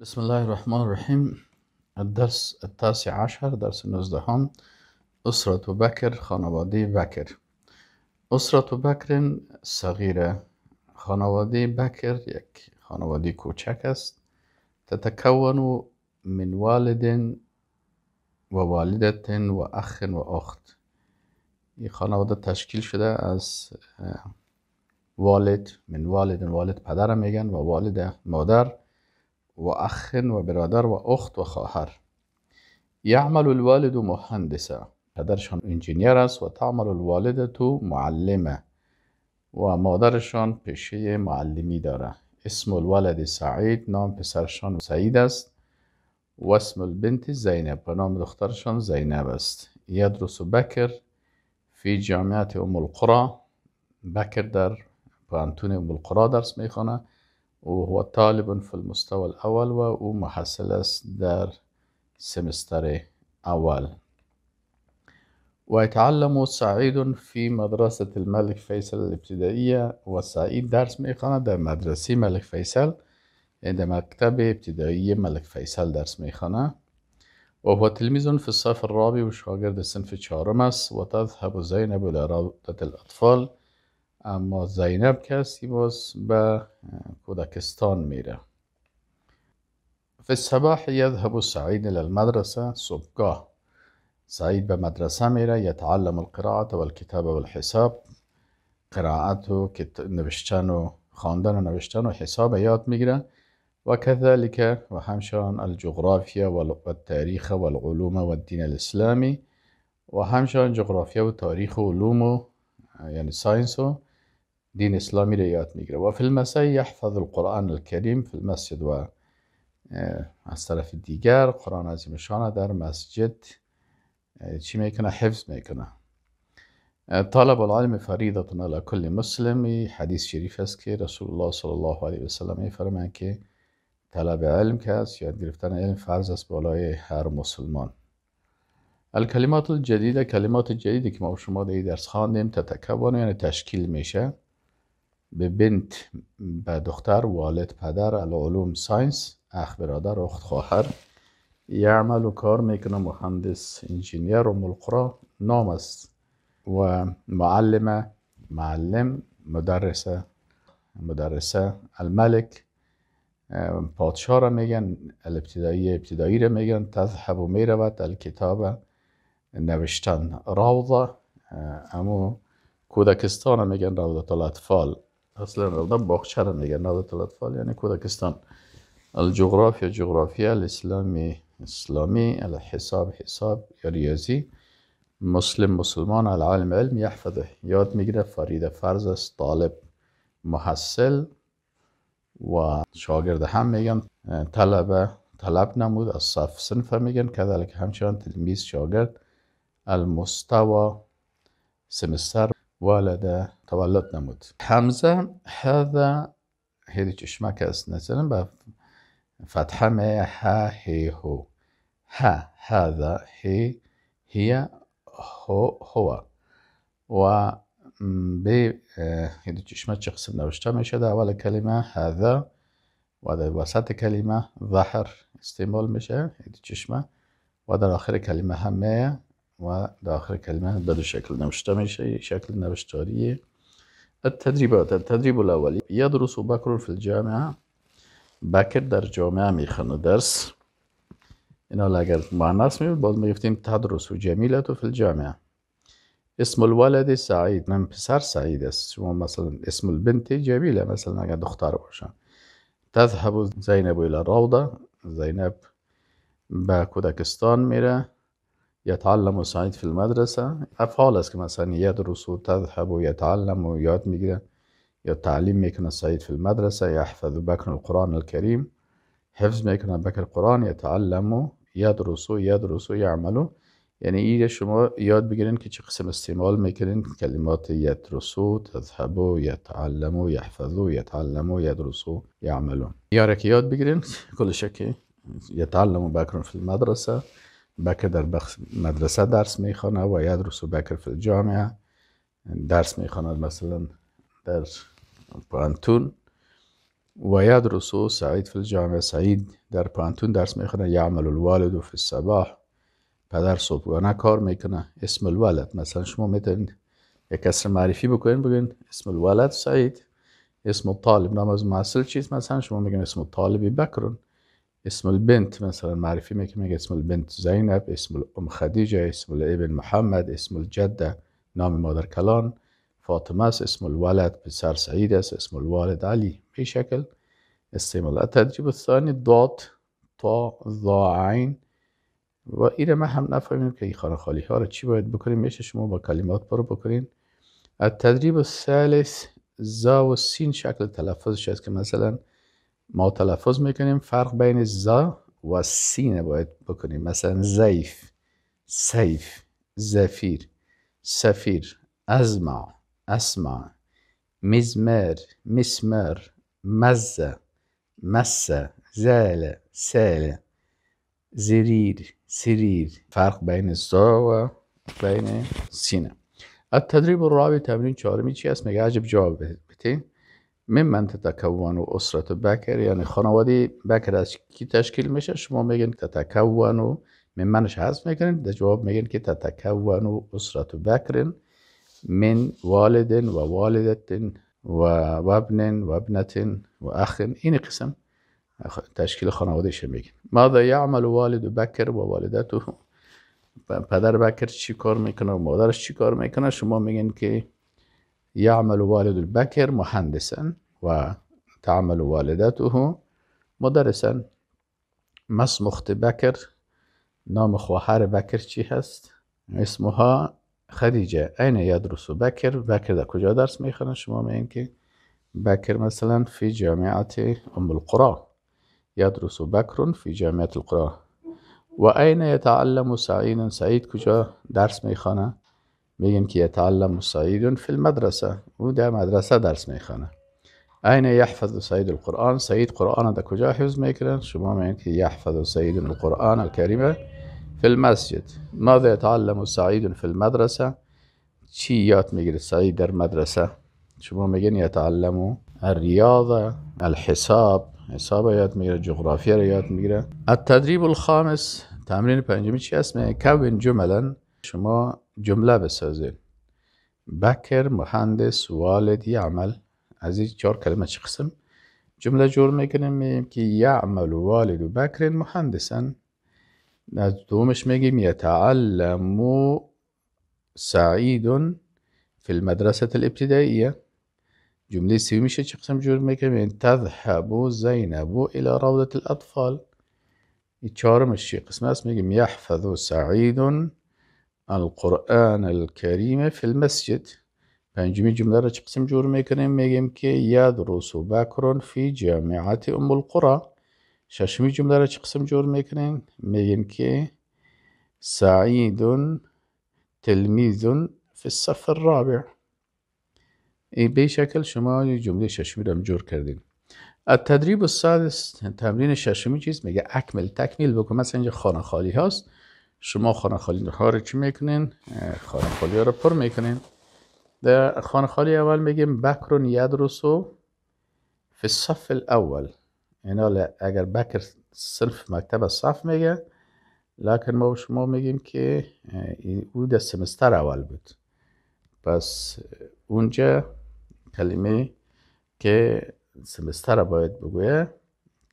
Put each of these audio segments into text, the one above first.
بسم الله الرحمن الرحيم الدرس التاسع عشر درس نزدهم أسرة بكر خانواده بكر أسرة بكر صغيرة خانواده بكر یک خانواده کوچک است تتكون من والد و وأخ و اخن و اخت خانواده تشکیل شده از والد من والد والد پدر میگن و والد مادر وأخ وبرادر وأخت وخواهر يعمل الوالد مهندسا پدرشان انجینیر است و تعمل الوالدة معلمه و مادرشان پیشه معلمی داره اسم الوالد سعید نام پسرشان سعید است و اسم البنت زینب و نام دخترشان زینب است یدرس بکر فی جامعه ام القرى بکر در پانتون ام القرى درس میخوانه وهو طالب في المستوى الأول ومحصلس در سمستر أول ويتعلم سعيد في مدرسة الملك فيصل الابتدائية وسعيد درس ميخانه در مدرسه ملك فيصل عند يعني مكتب ابتدائي ملك فيصل درس ميخانه وهو تلميذ في الصف الرابع وشاگرد صنف الشارمس وتذهب زينب إلى روضة الأطفال اما زینب کسی باز به کودکستان میره فی الصباح یذهب سعید المدرسه صبحگاه سعید به مدرسه میره یتعلم القراءة والكتابه والحساب قراءت و نوشتن و خواندن و نوشتن و حساب یاد میگیره و كذلك و همشان الجغرافیا و التاریخ و العلوم و الدین الاسلامی و همشان جغرافیا و تاریخ و علوم و یعنی ساینس و دین اسلامی رو یاد میگیره و فی المسیح یحفظ القرآن الکریم فی المسجد و از طرف دیگر قرآن عظیم شانه در مسجد چی میکنه حفظ میکنه طالب العلم فریدتون علی کل مسلم حدیث شریف است که رسول الله صلی الله علیه وسلم میفرمایند که طلب علم که است یاد گرفتن علم فرض است بالای هر مسلمان الکلمات الجدیده کلمات جدیدی که ما شما در درس خواندیم تتکون یعنی تشکیل میشه به بنت به دختر والد پدر العلوم ساینس اخ برادر اخت خواهر یعمل و کار میکنه مهندس انجینیر و ملقرا نام است و معلم معلم مدرسه مدرسه الملک پادشاه را میگن الابتدایی ابتدایی را میگن تذهب و میرود الکتاب نوشتن روضه امو کودکستان میگن روضه الاطفال اصلا رفتم باغچه دیگه میگن نادت الاطفال یعنی کودکستان الجغرافیا جغرافیا الاسلامی اسلامی الحساب حساب یا ریاضی مسلم مسلمان العالم علم یحفظه یاد میگیره فریده فرض طالب محصل و شاگرد هم میگن طلبه طلب نمود از صف صنفه میگن کذلک همچنان تلمیز شاگرد المستوی سمستر والد تولد نمود حمزه هذا هیچ اشمک كاس نسلم فتحه ما ها هي هو ها هذا هي هي هو هو و ب هیچ اشمک شخص نوشتا مش هذا اول كلمة هذا وهذا در وسط کلمه ظهر استعمال میشه هیچ چشمه وهذا در آخر کلمه همه و داخل كلمة بدل شكلنا مشتمل شكلنا بشتغلية التدريبات التدريب الأولي يدرس بكر في الجامعة بكر در جامعة ميخنو درس انا لأجل معناس ميبل بعد ما يفتين تدرس جميلة في الجامعة اسم الولد سعيد من بسر سعيد است شما مثلا اسم البنت جميلة مثلا اگر دختر باشن تذهب زینب الى الروضه زینب به کودکستان میره يتعلم سعيد في المدرسة أفعال است که مثلا يدرس و تذهب و يتعلم و یاد میگیره یا تعلیم میکنه في المدرسة يحفظ بكر القرآن الكريم حفظ میکنه بكر القرآن يتعلم و يدرس و يدرس و يعمل يعني ايه شما یاد بگیرین که چه قسم استعمال میکنین کلمات یدرسو تذهبو یتعلمو یحفظو یتعلمو یدرسو یعملو یاره که یاد بگیرین کلشه که یتعلمو بکرون المدرسه بکر در مدرسه درس میخوانه و یدرس و بکر فی الجامعه درس میخواند مثلا در پانتون و یدرس سعید فی الجامعه سعید در پانتون درس میخوانه یعمل الوالد و فی الصباح پدر صبحانه کار میکنه اسم الولد مثلا شما میتونید یک کسر معرفی بکنین بگین اسم الولد سعید اسم طالب، نام از محصل چیست؟ مثلا شما میگن اسم الطالبی بکرون اسم البنت مثلا معرفي میکنیم اسم البنت زينب اسم الام خديجة اسم الابن محمد اسم الجده نام مادر كلان فاطمه اسم الولد بسار سعید اسم الوالد علي في شكل استعمال التدريب الثاني دوت تا ذا عين و ایره ما هم نفهمیم که این خانه ها رو چی باید بکنیم میشه شما با کلمات برو بکنین التدریب الثالث زا و سین شکل تلفظش است که مثلا ما تلفظ میکنیم فرق بین زا و سینه باید بکنیم مثلا ضعیف سیف زفیر سفیر ازمع اسما مزمر مسمر مزه مسه زال ساله، زریر سریر فرق بین زا و بین سینه التدریب الرابع تمرین چهارمی چی است میگه عجب جواب بده ممن تتکون و اسرت بکر یعنی خانواده بکر از کی تشکیل میشه شما میگین تتکون و ممنش حذف میکنین در جواب میگین که تتکون و اسرت بکر من والد و والدتن و ابن و ابنت و اخ این قسم تشکیل خانواده شه میگین ماذا یعمل والد بکر و والدته پدر بکر چی کار میکنه و مادرش چی کار میکنه شما میگین که يعمل والد البكر مهندسا وتعمل والدته مدرسا ما اسم اخت بكر نام خواهر بكر چی هست؟ اسمها خدیجه اين يدرس بكر بکر در کجا درس میخوانن شما میگین که بكر مثلا في جامعة أم القرى يدرس بكر في جامعة القرى وأين يتعلم سعيد سعيد كجا درس ميخانه بگن که يتعلم سعید في المدرسة در مدرسه درس میخونه أين يحفظ سعید القرآن سعید قرآن در کجا حفظ میکنه شما میگید که يحفظ سعید القرآن الكريم في المسجد ماذا يتعلم سعيد في المدرسة چی یاد میگیره سعید در مدرسه شما میگن يتعلم الرياضة الحساب حساب یاد میگیره جغرافیا رو یاد میگیره التدریب الخامس تمرین پنجمی چی اسمه كون جملا شما جمله زين بكر مهندس والد يعمل عزيز این چهار شخصم چه قسم جمله جور میکنیم میگیم که یعمل والد بکر مهندسا از دومش میگیم یتعلم سعید في المدرسة الابتدائية جملة سيمشة قسم جور مكمين تذهب زينب إلى روضة الأطفال يتشارم الشيخ قسم اسمه يحفظ سعيد القرآن الکریم فی المسجد پنجمی جمله را چه قسم جور میکنیم میگیم که و بکرون فی جامعات ام القری ششمی جمله را چه قسم جور میکنیم میگیم که سعید تلمیذ فی الصف الرابع ای به شکل شما جمله ششمی را جور کردین التدریب السادس تمرین ششمی چیز میگه اکمل تکمیل بکن مثلا اینجا خانه خالی هاست شما خانه خالی ها رو چی میکنین؟ خانه خالی ها رو پر میکنین در خانه خالی اول میگیم بکرون یدرسو فی الصف الاول اینا اگر بکر صرف مکتب صف میگه لکن ما شما میگیم که او در سمستر اول بود پس اونجا کلمه که سمستر باید بگویه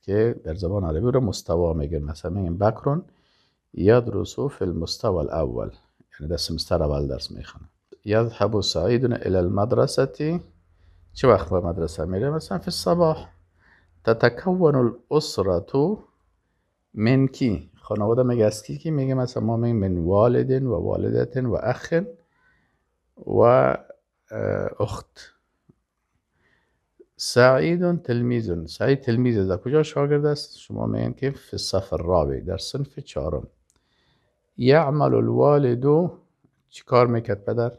که در زبان عربی رو مستوا میگن مثلا میگیم بکرون يدرسوا في المستوى الأول يعني ده السمستر أول درس ميخنا يذهب سعيد إلى المدرسة شو أخبر مدرسة ميرا مثلا في الصباح تتكون الأسرة من كي خانواده میگه از کی که میگه مثلا ما میگیم من والدن و والدتن و اخن و اه، اخت سعید تلمیزون سعید تلمیز در کجا شاگرد است شما میگن که فی الصف الرابع در صنف چهارم یعمل الوالد چی کار میکرد پدر؟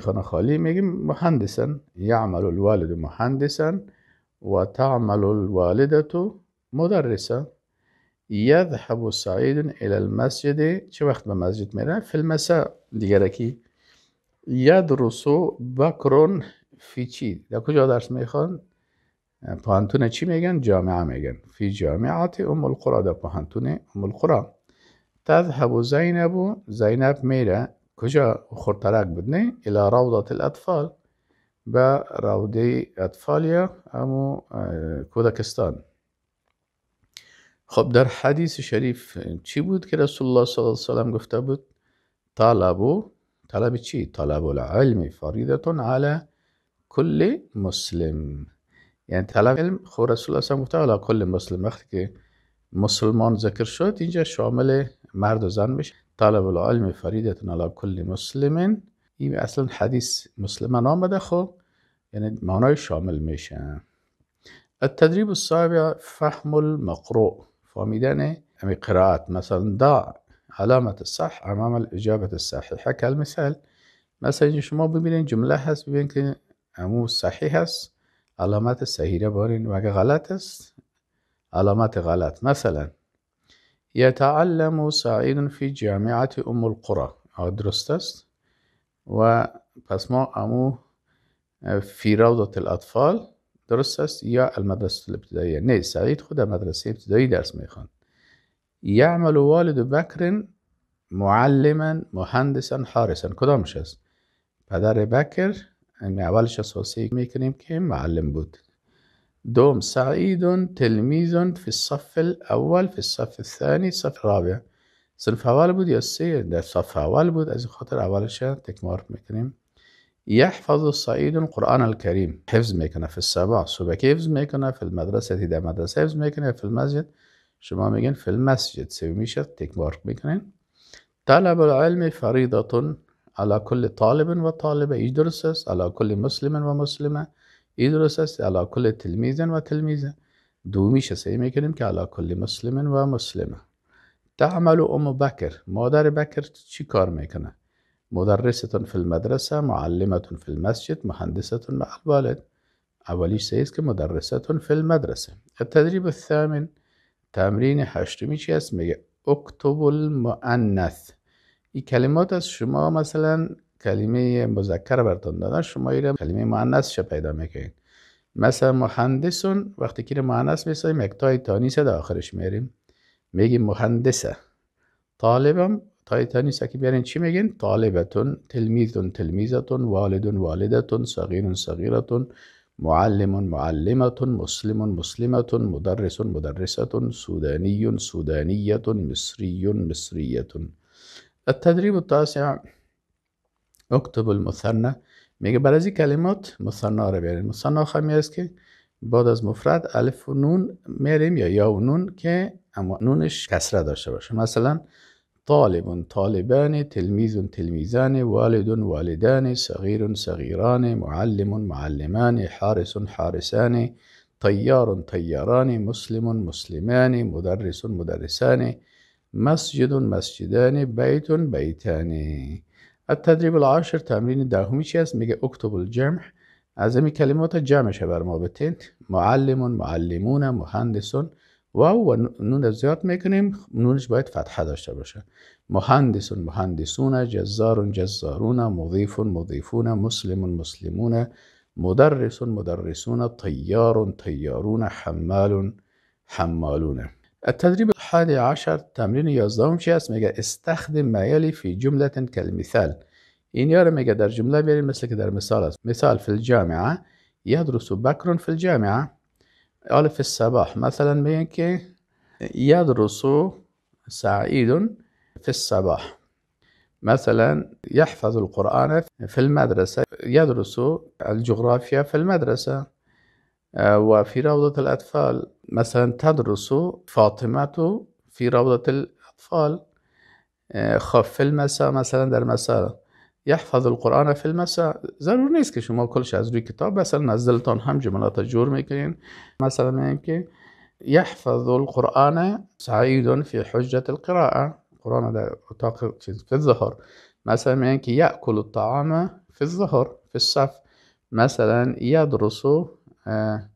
خانه خالی میگیم مهندسن یعمل الوالد مهندسن و تعمل الوالدتو مدرسه یذهب سعید الی المسجد چه وقت به مسجد میره؟ فی المساء دیگر اکی یدرسو بکرون فی چی؟ در کجا درس میخوان؟ پانتون چی میگن؟ جامعه میگن فی جامعات ام القرآن در پانتون ام القرآن تذهب زینب زینب میره کجا خورترک بود نه الى روضت الاطفال به روضه اطفال یا امو کودکستان خب در حدیث شریف چی بود که رسول الله صلی الله علیه سلم گفته بود طلبو طلب چی؟ طلب العلم فریدتون علی کل مسلم یعنی طلب علم خب رسول الله صلی الله علیه سلم گفته علی کل مسلم وقتی که مسلمان ذکر شد اینجا شامل مرد و زن بشه طالب العلم فریده علی کل مسلمین این اصلا حدیث مسلمان آمده خب یعنی معنای شامل میشه التدریب السابع فهم المقروع فهمیدن امی یعنی قرائت مثلا دا علامت صح امام الاجابت الصحیحه کلمثال مثلا شما ببینید جمله هست ببینید که امو صحیح هست علامت صحیحه بارین و اگه غلط است علامت غلط مثلا يتعلم سعيد في جامعة أم القرى آه، درست و پس ما امو آه، في روضة الأطفال درست است یا المدرسة الابتدائية نه سعيد خود مدرسه ابتدائية درس ميخان يعمل والد بكر معلما مهندسا حارسا کدامش است پدر بکر اولش اساسی میکنیم که معلم بود دوم سعيد تلميذ في الصف الأول في الصف الثاني الصف الرابع صنف اول بود یا ده صف اول بود خطر أول شيء تكمار میکنیم يحفظ سعید القرآن الكريم حفظ مكنا في الصباح صبح حفظ مكنا في المدرسه ده مدرسه حفظ مكنا في المسجد شما میگن في المسجد سوی میشه تكمار میکنین طلب العلم فريضة على كل طالب وطالبة يدرس على كل مسلم ومسلمة مسلمه درست است علا کل تلمیزن و دومیشه دومیش سعی میکنیم که علا کل مسلمن و مسلمه تعمل ام بکر مادر بکر چی کار میکنه مدرستون فی المدرسه معلمتون فی المسجد مهندستون مع الوالد اولیش است که مدرستون فی المدرسه التدریب الثامن تمرین هشتمی چی است میگه اکتب المؤنث این کلمات از شما مثلا کلمه مذکر برتون دادن شما ایره کلمه معنیس پیدا میکنین مثلا مهندسون وقتی که معنیس میساییم اکتای تانیسه در آخرش میریم میگیم مهندسه طالبم تای تانیسه که بیارین چی میگین؟ طالبتون تلمیزتون تلمیزتون والدون والدتون صغیرون صغیرتون معلم معلمة مسلمون مسلمة مدرسون مدرسة سوداني سودانية مصري مصرية التدريب التاسع اکتب المثنی میگه بر از این کلمات مثنا رو بیاریم مثنا خمی است که بعد از مفرد الف و نون میاریم یا یا و نون که اما نونش کسره داشته باشه مثلا طالب طالبان تلمیزون تلمیزان والد والدان صغیرون صغیران معلم معلمان حارس حارسان طیار طیاران مسلمون مسلمان مدرس مدرسان مسجد مسجدان بیت بیتان التدریب العاشر تمرین دهمی چی است میگه اکتب الجمع از این کلمات جمعش بر ما بتین معلمون معلمون مهندسون و و نون زیاد میکنیم نونش باید فتحه داشته باشه مهندسون مهندسون جزارون جزارون مضیفون مضیفون مسلمون مسلمون مدرسون مدرسون طیارون طیارون حمالون حمالونه. التدريب الحادي عشر تمرين یازدهم چی است میگه استخدم میلی فی جمله كالمثال این یار میگه در جمله بیاریم مثل که در مثال است مثال فی الجامعه یدرس بکر فی الجامعه آل في الصباح مثلا میگن که یدرس سعید فی الصباح مثلا يحفظ القرآن في المدرسة يدرس الجغرافيا في المدرسة آه، وفي روضة الأطفال مثلا تدرس فاطمة في روضة الأطفال آه، خف في المساء مثلا در مساء يحفظ القرآن في المساء ضرور نیست که شما كل از روی کتاب مثلا از هم جملات جور میکنین مثلا میگن يحفظ القرآن سعيد في حجة القراءة القرآن در اتاق في الظهر مثلا میگن يأكل الطعام في الظهر في الصف مثلا يدرس آه،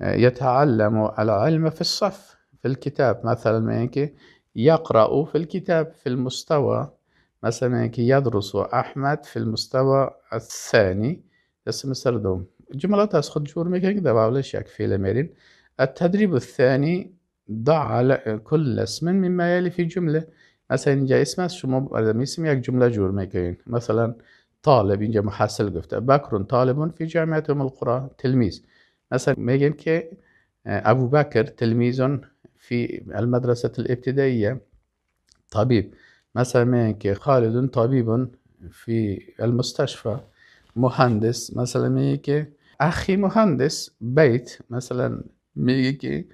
آه، يتعلم العلم في الصف في الكتاب مثلا يقرأ في الكتاب في المستوى مثلا يدرس أحمد في المستوى الثاني السمستر دوم جملة تسخد جور ميكينج دابا ولاش يكفي لميرين التدريب الثاني ضع على كل اسم مما يلي في جملة مثلا جا اسمه شو اسم ياك جملة جور ميكين مثلا طالب ينجا محاسل قفته بكر طالب في جامعة القرى تلميذ مثلا میگیم كي آه، ابو بكر تلميذ في المدرسة الابتدائية طبيب مثلا كي خالد طبيب في المستشفى مهندس مثلا كي أخي مهندس بيت مثلا كي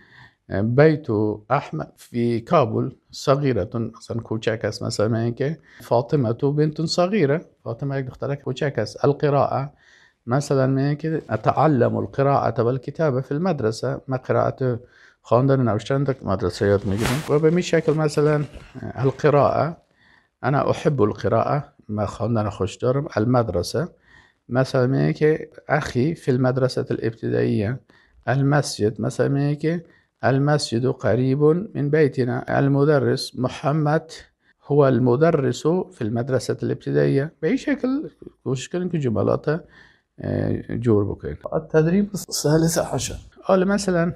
آه، بيت أحمد في كابول صغيرة مثلا كوتشاكاس مثلا كي فاطمة بنت صغيرة فاطمة يقدر كوتشاكاس القراءة مثلا أتعلم القراءة والكتابة في المدرسة ما قراءة خواندن أو مدرسة يد مجرم شكل مثلا القراءة أنا أحب القراءة ما خواندن خوش دارم المدرسة مثلا أخي في المدرسة الابتدائية المسجد مثلا المسجد قريب من بيتنا المدرس محمد هو المدرس في المدرسة الابتدائية بأي شكل وشكل كل جملاته جور بکنید تدریب سالس عشر حالا مثلا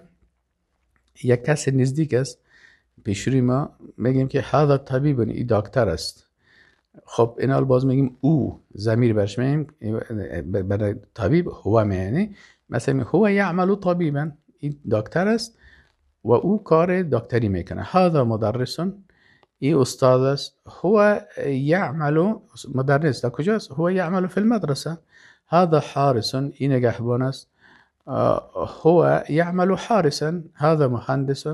یک کس نزدیک است پیش ما میگیم که هذا طبیب یعنی ای دکتر است خب اینال باز میگیم او زمیر برش میگیم برای طبیب هو معنی مثلا هو یعملو طبیبا این دکتر است و او کار دکتری میکنه هذا مدرسون ای استاد است هو یعملو مدرس در کجاست هو یعملو فی المدرسه هذا حارس ينجح إيه بونس آه، هو يعمل حارسا هذا مهندس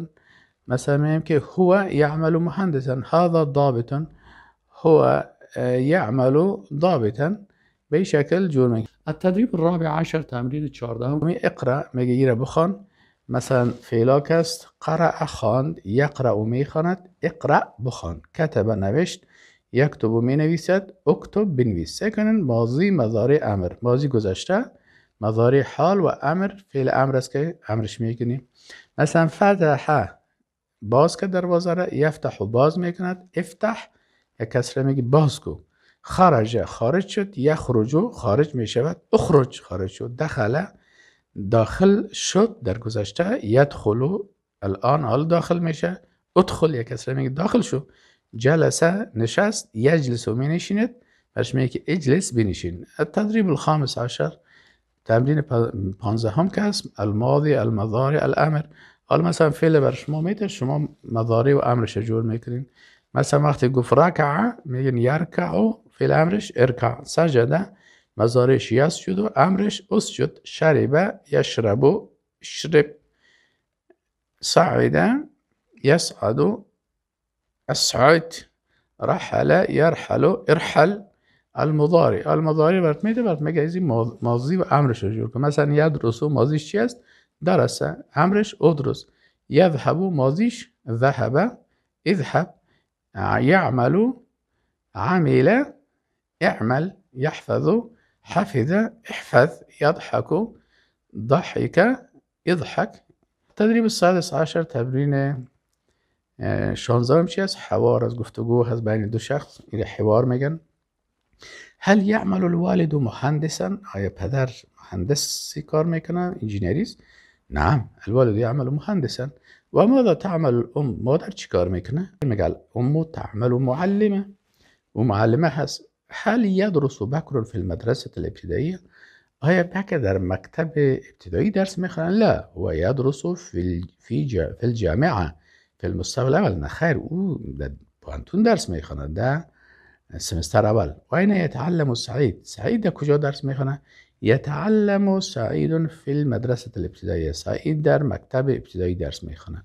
مثلا يمكن هو يعمل مهندسا هذا ضابط هو آه، يعمل ضابطا بشكل جرمي التدريب الرابع عشر تمرين الشاردهم اقرأ مجيرة بخان مثلا في لوكست قرأ خان يقرأ ميخانت اقرأ بخان كتب نوشت یک و می نویسد اکتب بنویس سکنن ماضی مضارع امر ماضی گذشته مضارع حال و امر فعل امر است که امرش میکنیم مثلا فتح باز که دروازه را یفتح و باز میکند افتح یک کسره میگه باز کو خرج خارج شد خروج، خارج شود اخرج خارج شد دخله داخل شد در گذشته یدخلو الان حال داخل میشه ادخل یک کسره میگه داخل شو جلسه نشست یجلس و می نشیند برش که اجلس بنشین التدریب الخامس عشر تمرین پانزدهم که هست الماضی المضاری، الامر حالا مثلا فعل بر شما میتر شما مضاری و امرش جور میکنین مثلا وقتی گفت رکع میگن یرکع و فعل امرش ارکع سجده مزارش شد و امرش اسجد شربه یا شربو شرب سعیده یسعد أسعد رحل يرحل ارحل المضارع المضارع برات میده برات میگه ماضي امرش مثلا يدرس و ماضیش چی است امرش ادرس يذهب ماضيش ذهب اذهب يعمل عمل اعمل يحفظ حفظ احفظ يضحك ضحك اضحك التدريب السادس عشر تمرين شانزدهم چی است حوار از گفتگو هست بین دو شخص یه حوار میگن هل یعمل الوالد و مهندسا آیا پدر مهندسی کار میکنه انجینریست نعم الوالد يعمل مهندسا ماذا تعمل الأم مادر چی کار میکنه میگه الأم تعمل و معلمة و معلمه هست هل یدرس بکر فی المدرسة الابتدائية آیا بکر در مکتب ابتدایی درس میخوان؟ لا و یدرس فی, في, في الجامعة في المستوى الاول انا خير ده انتون درس میخوانند ده سمستر اول و این یتعلم سعید سعید در کجا درس میخوانه یتعلم سعید فی المدرسه الابتدایی سعید در مکتب ابتدایی درس میخوانه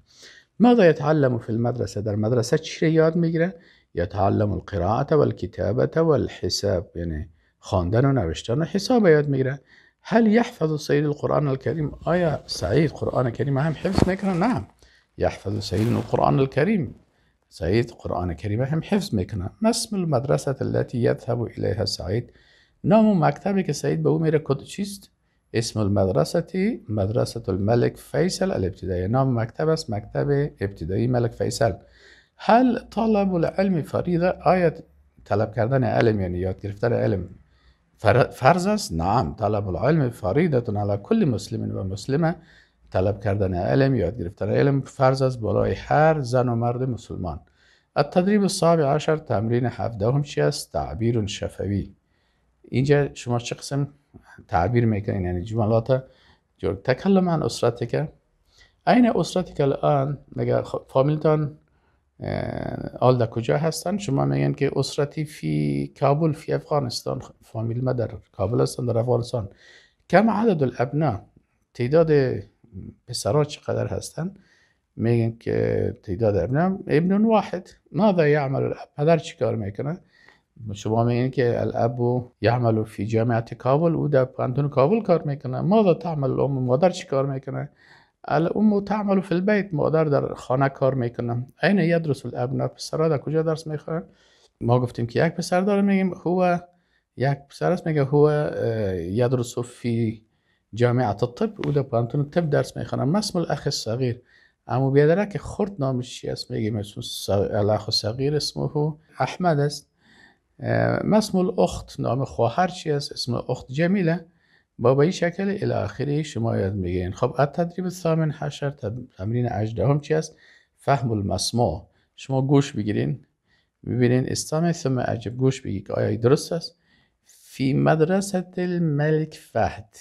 ماذا يتعلم في المدرسه در مدرسه چی رو یاد میگیره یتعلم القراءه والكتابه والحساب یعنی خاندن و نوشتن و حساب یاد هل يحفظ سعید القرآن الكريم آیا سعید قرآن کریم هم حفظ میکنه نعم يحفظ سيدنا القرآن الكريم سيد القرآن الكريم هم حفظ ما اسم المدرسة التي يذهب إليها سعيد نام مكتبك سيد بو ميرا او اسم المدرسة مدرسة الملك فيصل الابتدائية نام مكتب اسم مكتب ابتدائي ملك فيصل هل طلب العلم فريضة آية طلب كردن علم يعني یاد كرفتر علم فرض است؟ نعم طلب العلم فريضة على كل مسلم ومسلمه طلب کردن علم یاد گرفتن علم فرض از بالای هر زن و مرد مسلمان التدریب الصابع عشر تمرین هفدهم چی است تعبیر شفوی اینجا شما چه قسم تعبیر میکنین یعنی جملات جور تکلم عن اسرتک عین که الان مگه خب فامیلتان آل در کجا هستن شما میگن که اسرتی فی کابل فی افغانستان خب، فامیل ما در کابل هستن در افغانستان کم عدد الابنا تعداد پسرها چقدر هستن میگن که تعداد ابنم ابن واحد ماذا یعمل الاب پدر چیکار میکنه شما میگن که الاب و یعمل فی جامعه کابل او در پانتون کابل کار میکنه ماذا تعمل الام مادر چیکار میکنه الام تعمل فی البیت مادر در خانه کار میکنه عین یدرس الابن پسرها در کجا درس میخورن ما گفتیم که یک پسر داره میگیم هو یک پسر است میگه هو یدرس فی جامعه الطب ودا در پانتون طب درس میخوانم اسم الاخ الصغیر اما بیادره که خرد نامش چی یجی میگی اسم الاخ الصغير اسمه احمد است اسم الاخت نام خواهر چی اسم اخت جمیله بابا ای شکل شکل آخره شما یاد میگین خب از تدریب ثامن حشر تمرین هم چی است فهم المسمو شما گوش بگیرین ببینین استامه ثم عجب گوش بگی که آیا درست است فی مدرسه الملک فهد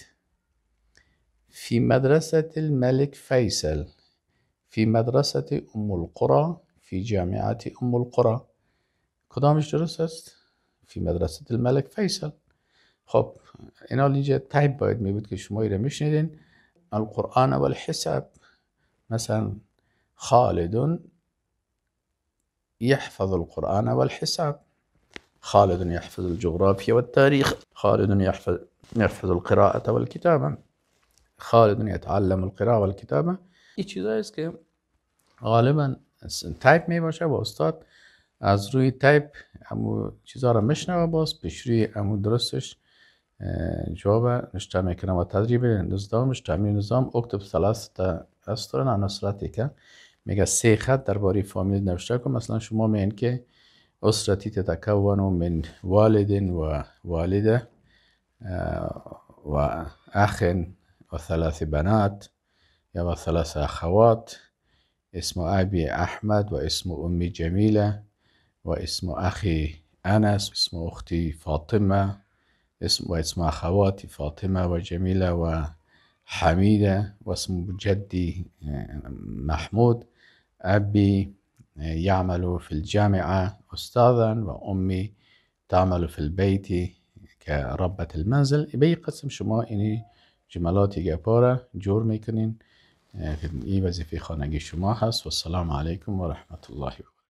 في مدرسة الملك فيصل في مدرسة أم القرى في جامعة أم القرى کدامش درست است؟ في مدرسه الملك فيصل خب اینا اینجا تایپ باید می بود که شما ایره میشنیدین القرآن و الحساب مثلا خالد يحفظ القرآن والحساب خالد يحفظ الجغرافيا والتاريخ خالد يحفظ, يحفظ القراءة والكتابة خالد یتعلم القرا و هست این چیزایی است که غالبا تایپ می باشه و استاد از روی تایپ امو چیزها را میشنوه باز پیش روی امو درستش جواب نشته میکنه و تدریب نظامش تعمیر نظام اکتب تا استرن انا صورتی که میگه سه خط درباره فامیل نوشته کن مثلا شما میگن که اسرتی وانو من والدین و والده و اخن وثلاث بنات يابا ثلاث أخوات اسم أبي أحمد واسم أمي جميلة واسم أخي أنس واسم أختي فاطمة اسم واسم أخواتي فاطمة وجميلة وحميدة واسم جدي آه، محمود أبي آه، يعمل في الجامعة أستاذا وأمي تعمل في البيت كربة المنزل بيقسم شما إني جملات گپاره جور میکنین این وظیفه خانگی شما هست و السلام علیکم و رحمت الله و